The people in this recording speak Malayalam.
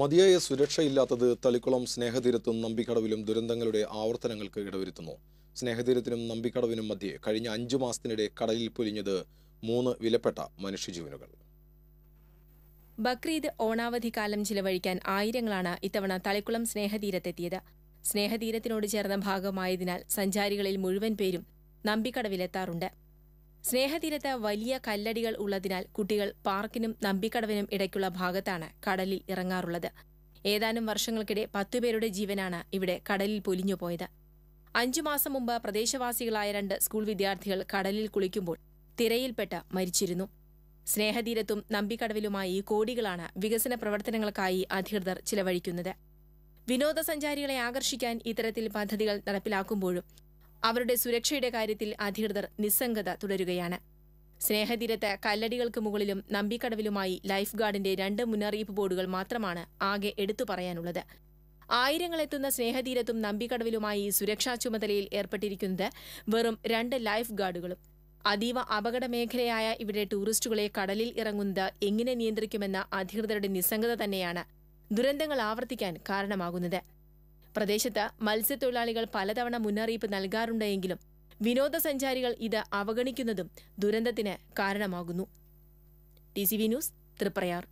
മതിയായ സുരക്ഷയില്ലാത്തത് തളിക്കുളം സ്നേഹതീരത്തും നമ്പിക്കടവിലും ദുരന്തങ്ങളുടെ ആവർത്തനങ്ങൾക്ക് ഇടവരുത്തുന്നു സ്നേഹതീരത്തിനും നമ്പിക്കടവിനും മധ്യേ കഴിഞ്ഞ അഞ്ചു മാസത്തിനിടെ കടലിൽ പൊലിഞ്ഞത് മൂന്ന് വിലപ്പെട്ട മനുഷ്യജീവനുകൾ ബക്രീദ് ഓണാവധി കാലം ചിലവഴിക്കാൻ ആയിരങ്ങളാണ് ഇത്തവണ തളിക്കുളം സ്നേഹതീരത്തെത്തിയത് സ്നേഹതീരത്തിനോട് ചേർന്ന ഭാഗമായതിനാൽ സഞ്ചാരികളിൽ മുഴുവൻ പേരും നമ്പിക്കടവിലെത്താറുണ്ട് സ്നേഹതീരത്ത് വലിയ കല്ലടികൾ ഉള്ളതിനാൽ കുട്ടികൾ പാർക്കിനും നമ്പിക്കടവിനും ഇടയ്ക്കുള്ള ഭാഗത്താണ് കടലിൽ ഇറങ്ങാറുള്ളത് ഏതാനും വർഷങ്ങൾക്കിടെ പത്തുപേരുടെ ജീവനാണ് ഇവിടെ കടലിൽ പൊലിഞ്ഞു പോയത് അഞ്ചു മാസം മുമ്പ് പ്രദേശവാസികളായ രണ്ട് സ്കൂൾ വിദ്യാർത്ഥികൾ കടലിൽ കുളിക്കുമ്പോൾ തിരയിൽപ്പെട്ട് മരിച്ചിരുന്നു സ്നേഹതീരത്തും നമ്പിക്കടവിലുമായി കോടികളാണ് വികസന പ്രവർത്തനങ്ങൾക്കായി അധികൃതർ ചിലവഴിക്കുന്നത് വിനോദസഞ്ചാരികളെ ആകർഷിക്കാൻ ഇത്തരത്തിൽ പദ്ധതികൾ നടപ്പിലാക്കുമ്പോഴും അവരുടെ സുരക്ഷയുടെ കാര്യത്തിൽ അധികൃതർ നിസ്സംഗത തുടരുകയാണ് സ്നേഹതീരത്ത് കല്ലടികൾക്ക് മുകളിലും നമ്പിക്കടവിലുമായി ലൈഫ് ഗാർഡിന്റെ രണ്ട് മുന്നറിയിപ്പ് ബോർഡുകൾ മാത്രമാണ് ആകെ എടുത്തു പറയാനുള്ളത് ആയിരങ്ങളെത്തുന്ന സ്നേഹതീരത്തും നമ്പിക്കടവിലുമായി സുരക്ഷാ ചുമതലയിൽ ഏർപ്പെട്ടിരിക്കുന്നത് വെറും രണ്ട് ലൈഫ് ഗാർഡുകളും അതീവ അപകട മേഖലയായ ഇവിടെ ടൂറിസ്റ്റുകളെ കടലിൽ ഇറങ്ങുന്നത് എങ്ങനെ നിയന്ത്രിക്കുമെന്ന അധികൃതരുടെ നിസ്സംഗത തന്നെയാണ് ദുരന്തങ്ങൾ ആവർത്തിക്കാൻ കാരണമാകുന്നത് പ്രദേശത്ത് മത്സ്യത്തൊഴിലാളികൾ പലതവണ മുന്നറിയിപ്പ് നൽകാറുണ്ടെങ്കിലും വിനോദസഞ്ചാരികൾ ഇത് അവഗണിക്കുന്നതും ദുരന്തത്തിന് കാരണമാകുന്നു T C V news Triprayar